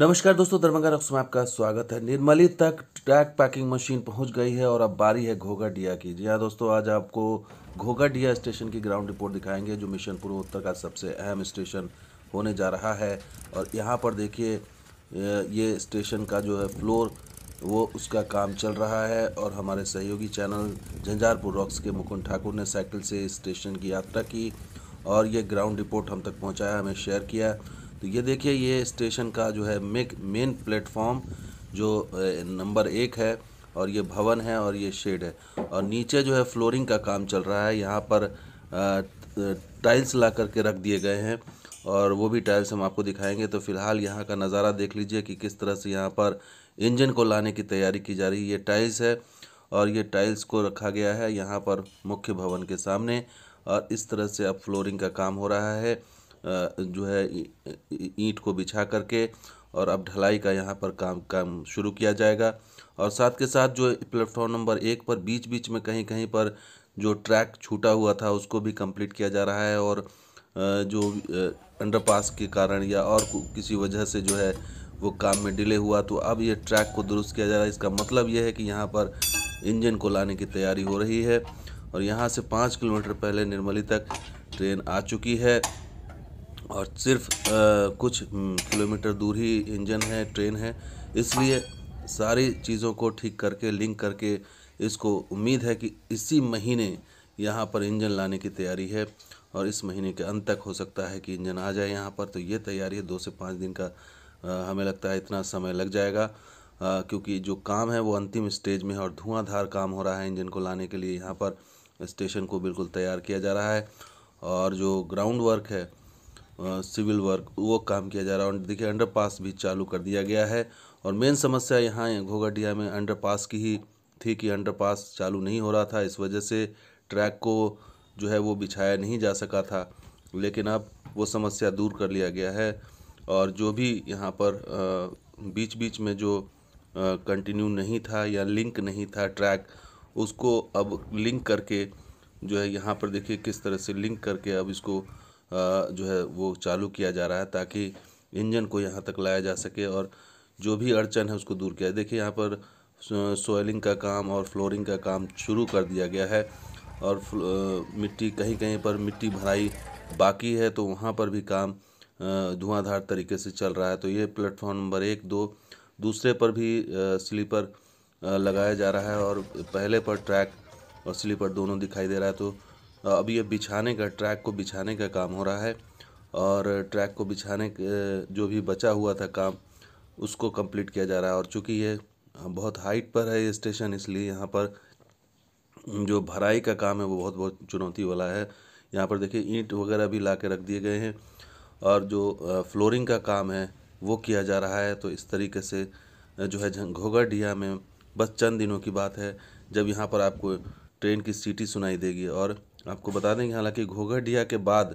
नमस्कार दोस्तों दरभंगा रक्स में आपका स्वागत है निर्मली तक ट्रैक पैकिंग मशीन पहुंच गई है और अब बारी है घोगाडिया की जी हाँ दोस्तों आज आपको घोगाडिया स्टेशन की ग्राउंड रिपोर्ट दिखाएंगे जो मिशन पूर्वोत्तर का सबसे अहम स्टेशन होने जा रहा है और यहाँ पर देखिए ये स्टेशन का जो है फ्लोर वो उसका काम चल रहा है और हमारे सहयोगी चैनल झंझारपुर रॉक्स के मुकुंद ठाकुर ने साइकिल से स्टेशन की यात्रा की और ये ग्राउंड रिपोर्ट हम तक पहुँचाया हमें शेयर किया तो ये देखिए ये स्टेशन का जो है मेक मेन प्लेटफॉर्म जो नंबर एक है और ये भवन है और ये शेड है और नीचे जो है फ्लोरिंग का काम चल रहा है यहाँ पर टाइल्स ला करके रख दिए गए हैं और वो भी टाइल्स हम आपको दिखाएंगे तो फिलहाल यहाँ का नज़ारा देख लीजिए कि किस तरह से यहाँ पर इंजन को लाने की तैयारी की जा रही है ये टाइल्स है और ये टाइल्स को रखा गया है यहाँ पर मुख्य भवन के सामने और इस तरह से अब फ्लोरिंग का काम हो रहा है जो है ईंट को बिछा करके और अब ढलाई का यहाँ पर काम काम शुरू किया जाएगा और साथ के साथ जो प्लेटफॉर्म नंबर एक पर बीच बीच में कहीं कहीं पर जो ट्रैक छूटा हुआ था उसको भी कंप्लीट किया जा रहा है और जो अंडरपास के कारण या और किसी वजह से जो है वो काम में डिले हुआ तो अब ये ट्रैक को दुरुस्त किया जा रहा है इसका मतलब ये है कि यहाँ पर इंजन को लाने की तैयारी हो रही है और यहाँ से पाँच किलोमीटर पहले निर्मली तक ट्रेन आ चुकी है और सिर्फ आ, कुछ हम्म, किलोमीटर दूर ही इंजन है ट्रेन है इसलिए सारी चीज़ों को ठीक करके लिंक करके इसको उम्मीद है कि इसी महीने यहाँ पर इंजन लाने की तैयारी है और इस महीने के अंत तक हो सकता है कि इंजन आ जाए यहाँ पर तो ये तैयारी है दो से पाँच दिन का आ, हमें लगता है इतना समय लग जाएगा आ, क्योंकि जो काम है वो अंतिम स्टेज में है और धुआंधार काम हो रहा है इंजन को लाने के लिए यहाँ पर स्टेशन को बिल्कुल तैयार किया जा रहा है और जो ग्राउंड वर्क है सिविल वर्क वो काम किया जा रहा है देखिए अंडरपास भी चालू कर दिया गया है और मेन समस्या यहाँ घोघटिया में अंडरपास की ही थी कि अंडरपास चालू नहीं हो रहा था इस वजह से ट्रैक को जो है वो बिछाया नहीं जा सका था लेकिन अब वो समस्या दूर कर लिया गया है और जो भी यहाँ पर बीच बीच में जो कंटिन्यू नहीं था या लिंक नहीं था ट्रैक उसको अब लिंक करके जो है यहाँ पर देखिए किस तरह से लिंक करके अब इसको जो है वो चालू किया जा रहा है ताकि इंजन को यहाँ तक लाया जा सके और जो भी अड़चन है उसको दूर किया देखिए यहाँ पर सोइलिंग का काम और फ्लोरिंग का काम शुरू कर दिया गया है और मिट्टी कहीं कहीं पर मिट्टी भराई बाकी है तो वहाँ पर भी काम धुआंधार तरीके से चल रहा है तो ये प्लेटफॉर्म नंबर एक दो दूसरे पर भी स्लीपर लगाया जा रहा है और पहले पर ट्रैक और स्लीपर दोनों दिखाई दे रहा है तो अभी ये बिछाने का ट्रैक को बिछाने का काम हो रहा है और ट्रैक को बिछाने जो भी बचा हुआ था काम उसको कंप्लीट किया जा रहा है और चूँकि ये बहुत हाइट पर है ये स्टेशन इसलिए यहाँ पर जो भराई का काम है वो बहुत बहुत चुनौती वाला है यहाँ पर देखिए ईंट वगैरह भी ला के रख दिए गए हैं और जो फ्लोरिंग का काम है वो किया जा रहा है तो इस तरीके से जो है घोघाडिया में बस चंद दिनों की बात है जब यहाँ पर आपको ट्रेन की सीटी सुनाई देगी और आपको बता देंगे हालांकि घोघरडिया के बाद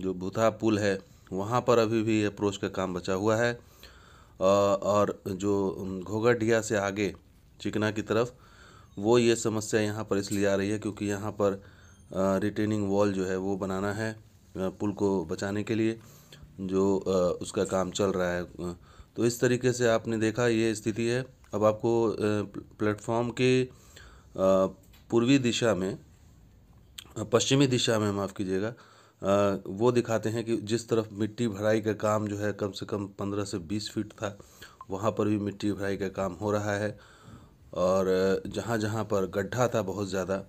जो भूथा पुल है वहाँ पर अभी भी अप्रोच का काम बचा हुआ है और जो घोघरडिया से आगे चिकना की तरफ वो ये समस्या यहाँ पर इसलिए आ रही है क्योंकि यहाँ पर रिटेनिंग वॉल जो है वो बनाना है पुल को बचाने के लिए जो उसका काम चल रहा है तो इस तरीके से आपने देखा ये स्थिति है अब आपको प्लेटफॉर्म के पूर्वी दिशा में पश्चिमी दिशा में माफ़ कीजिएगा वो दिखाते हैं कि जिस तरफ मिट्टी भराई का काम जो है कम से कम पंद्रह से बीस फीट था वहाँ पर भी मिट्टी भराई का काम हो रहा है और जहाँ जहाँ पर गड्ढा था बहुत ज़्यादा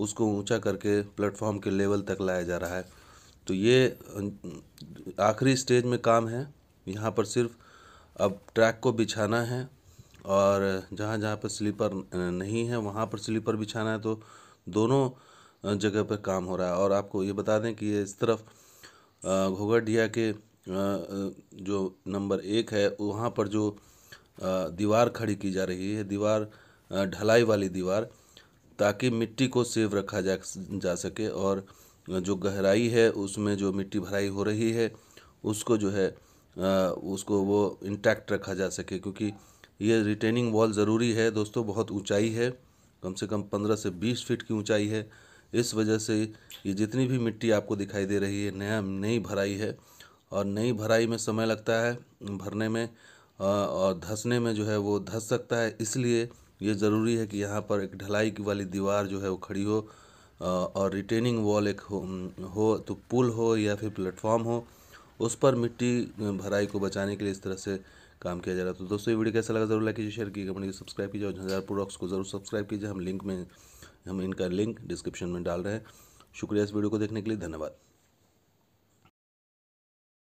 उसको ऊंचा करके प्लेटफॉर्म के लेवल तक लाया जा रहा है तो ये आखिरी स्टेज में काम है यहाँ पर सिर्फ अब ट्रैक को बिछाना है और जहाँ जहाँ पर स्लीपर नहीं है वहाँ पर स्लीपर बिछाना है तो दोनों जगह पर काम हो रहा है और आपको ये बता दें कि इस तरफ घोघरडिया के जो नंबर एक है वहाँ पर जो दीवार खड़ी की जा रही है दीवार ढलाई वाली दीवार ताकि मिट्टी को सेव रखा जा जा सके और जो गहराई है उसमें जो मिट्टी भराई हो रही है उसको जो है उसको वो इंटैक्ट रखा जा सके क्योंकि ये रिटेनिंग वॉल ज़रूरी है दोस्तों बहुत ऊंचाई है कम से कम पंद्रह से बीस फीट की ऊंचाई है इस वजह से ये जितनी भी मिट्टी आपको दिखाई दे रही है नया नई भराई है और नई भराई में समय लगता है भरने में और धंसने में जो है वो धंस सकता है इसलिए ये ज़रूरी है कि यहाँ पर एक ढलाई वाली दीवार जो है वो खड़ी हो और रिटेनिंग वॉल एक हो, हो तो पुल हो या फिर प्लेटफॉर्म हो उस पर मिट्टी भराई को बचाने के लिए इस तरह से काम किया जा रहा है तो दोस्तों ये वीडियो कैसा लगा जरूर लाइक कीजिए शेयर कीजिए कमेंट सब्सक्राइब कीजिए और झंझारपुर रॉक्स को जरूर सब्सक्राइब कीजिए हम लिंक में हम इनका लिंक डिस्क्रिप्शन में डाल रहे हैं शुक्रिया इस वीडियो को देखने के लिए धन्यवाद